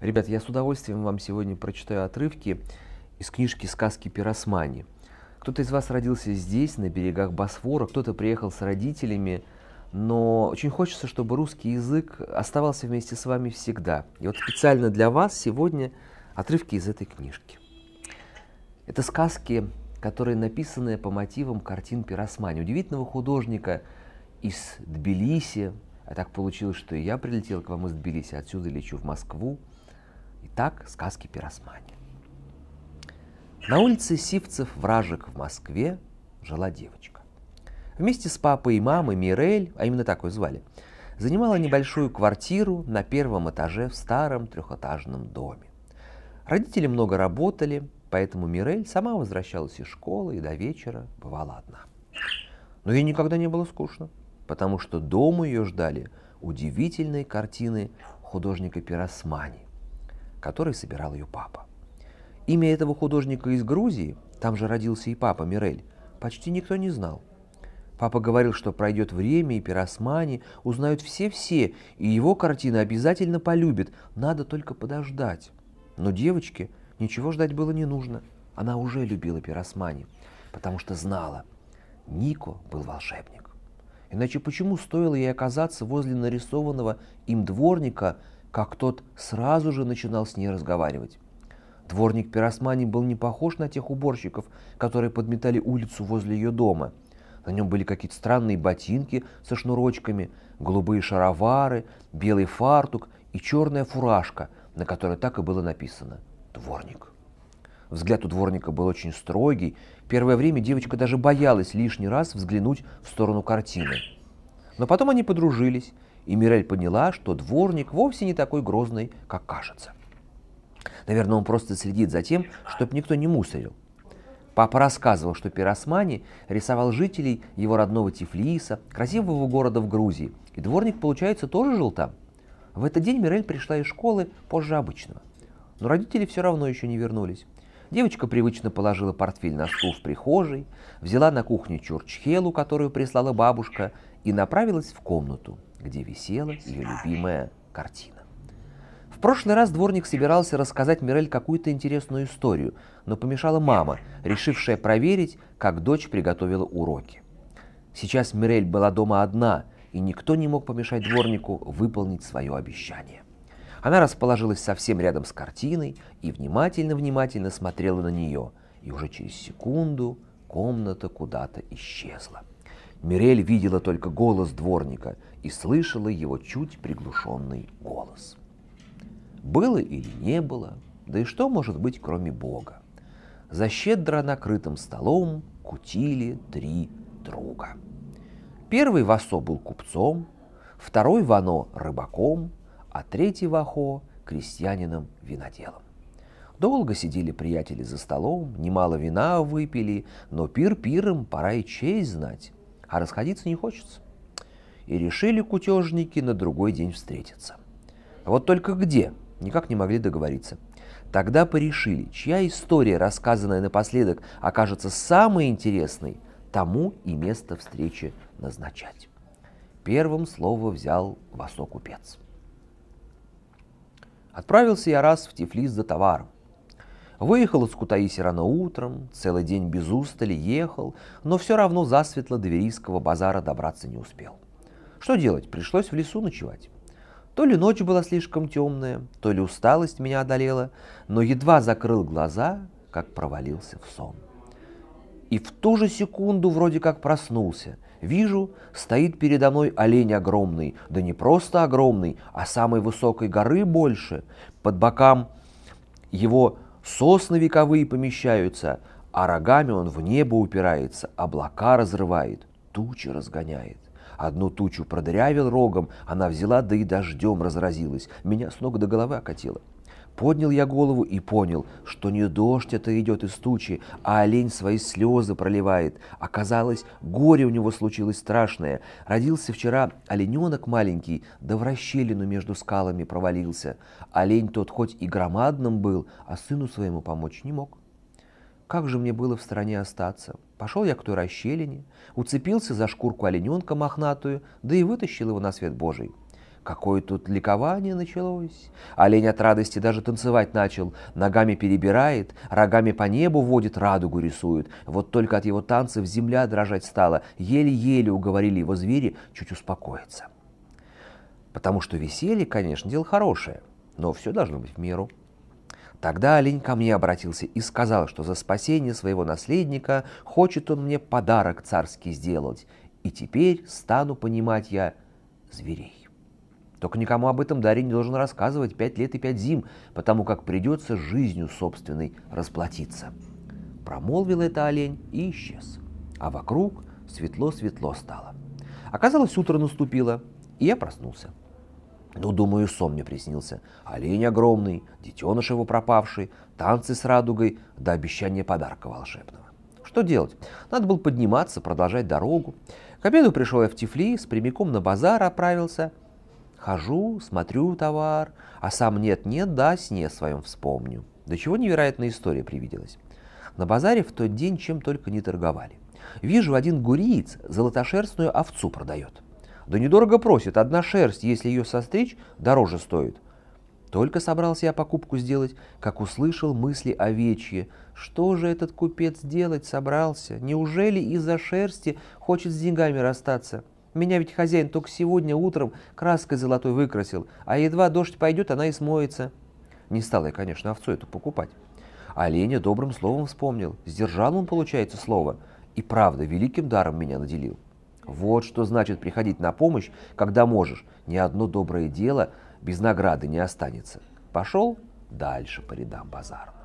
Ребят, я с удовольствием вам сегодня прочитаю отрывки из книжки «Сказки Пиросмани». Кто-то из вас родился здесь, на берегах Босфора, кто-то приехал с родителями, но очень хочется, чтобы русский язык оставался вместе с вами всегда. И вот специально для вас сегодня отрывки из этой книжки. Это сказки, которые написаны по мотивам картин Пиросмани, удивительного художника из Тбилиси. А так получилось, что и я прилетел к вам из Тбилиси, отсюда лечу в Москву. Итак, сказки Пиросмани. На улице Сивцев-Вражек в Москве жила девочка. Вместе с папой и мамой Мирель, а именно так ее звали, занимала небольшую квартиру на первом этаже в старом трехэтажном доме. Родители много работали, поэтому Мирель сама возвращалась из школы и до вечера бывала одна. Но ей никогда не было скучно, потому что дома ее ждали удивительные картины художника Пиросмани который собирал ее папа. Имя этого художника из Грузии, там же родился и папа Мирель, почти никто не знал. Папа говорил, что пройдет время, и пиросмани узнают все-все, и его картины обязательно полюбят, надо только подождать. Но девочке ничего ждать было не нужно. Она уже любила пиросмани, потому что знала, Нико был волшебник. Иначе почему стоило ей оказаться возле нарисованного им дворника – как тот сразу же начинал с ней разговаривать. Дворник Пиросмани был не похож на тех уборщиков, которые подметали улицу возле ее дома. На нем были какие-то странные ботинки со шнурочками, голубые шаровары, белый фартук и черная фуражка, на которой так и было написано «Дворник». Взгляд у дворника был очень строгий. Первое время девочка даже боялась лишний раз взглянуть в сторону картины. Но потом они подружились, и Мирель поняла, что дворник вовсе не такой грозный, как кажется. Наверное, он просто следит за тем, чтобы никто не мусорил. Папа рассказывал, что Пиросмани рисовал жителей его родного Тифлиса, красивого города в Грузии, и дворник, получается, тоже жил там. В этот день Мирель пришла из школы позже обычного. Но родители все равно еще не вернулись. Девочка привычно положила портфель на стул в прихожей, взяла на кухне чурчхелу, которую прислала бабушка, и направилась в комнату, где висела ее любимая картина. В прошлый раз дворник собирался рассказать Мирель какую-то интересную историю, но помешала мама, решившая проверить, как дочь приготовила уроки. Сейчас Мирель была дома одна, и никто не мог помешать дворнику выполнить свое обещание. Она расположилась совсем рядом с картиной и внимательно-внимательно смотрела на нее. И уже через секунду комната куда-то исчезла. Мирель видела только голос дворника и слышала его чуть приглушенный голос. Было или не было, да и что может быть, кроме Бога? За щедро накрытым столом кутили три друга. Первый Васо был купцом, второй Вано – рыбаком, а третий Вахо – крестьянином-виноделом. Долго сидели приятели за столом, немало вина выпили, но пир пиром пора и честь знать, а расходиться не хочется. И решили кутежники на другой день встретиться. Вот только где, никак не могли договориться. Тогда порешили, чья история, рассказанная напоследок, окажется самой интересной, тому и место встречи назначать. Первым слово взял Васо Купец. Отправился я раз в Тифлис за товаром. Выехал из Кутаиси рано утром, целый день без устали ехал, но все равно засветло до Верийского базара добраться не успел. Что делать, пришлось в лесу ночевать. То ли ночь была слишком темная, то ли усталость меня одолела, но едва закрыл глаза, как провалился в сон. И в ту же секунду вроде как проснулся, Вижу, стоит передо мной олень огромный, да не просто огромный, а самой высокой горы больше. Под бокам его сосны вековые помещаются, а рогами он в небо упирается, облака разрывает, тучи разгоняет. Одну тучу продырявил рогом, она взяла, да и дождем разразилась. Меня с ног до головы окатила. Поднял я голову и понял, что не дождь это идет из тучи, а олень свои слезы проливает. Оказалось, горе у него случилось страшное. Родился вчера олененок маленький, да в расщелину между скалами провалился. Олень тот хоть и громадным был, а сыну своему помочь не мог. Как же мне было в стороне остаться? Пошел я к той расщелине, уцепился за шкурку олененка мохнатую, да и вытащил его на свет Божий. Какое тут ликование началось! Олень от радости даже танцевать начал, ногами перебирает, рогами по небу водит, радугу рисует. Вот только от его танцев земля дрожать стала, еле-еле уговорили его звери чуть успокоиться. Потому что веселье, конечно, дело хорошее, но все должно быть в меру. Тогда олень ко мне обратился и сказал, что за спасение своего наследника хочет он мне подарок царский сделать, и теперь стану понимать я зверей. Только никому об этом Дарья не должен рассказывать пять лет и пять зим, потому как придется жизнью собственной расплатиться. Промолвил это олень и исчез. А вокруг светло-светло стало. Оказалось, утро наступило, и я проснулся. Ну, думаю, сон мне приснился. Олень огромный, детеныш его пропавший, танцы с радугой, да обещание подарка волшебного. Что делать? Надо было подниматься, продолжать дорогу. К обеду пришел я в с прямиком на базар отправился – Хожу, смотрю товар, а сам нет-нет, да, о сне своем вспомню. До чего невероятная история привиделась. На базаре в тот день чем только не торговали. Вижу, один гуриец золотошерстную овцу продает. Да недорого просит, одна шерсть, если ее состричь, дороже стоит. Только собрался я покупку сделать, как услышал мысли овечьи. Что же этот купец делать собрался? Неужели из-за шерсти хочет с деньгами расстаться? Меня ведь хозяин только сегодня утром краской золотой выкрасил, а едва дождь пойдет, она и смоется. Не стала я, конечно, овцу эту покупать. Оленя добрым словом вспомнил. Сдержал он, получается, слово. И правда, великим даром меня наделил. Вот что значит приходить на помощь, когда можешь. Ни одно доброе дело без награды не останется. Пошел дальше по рядам базара.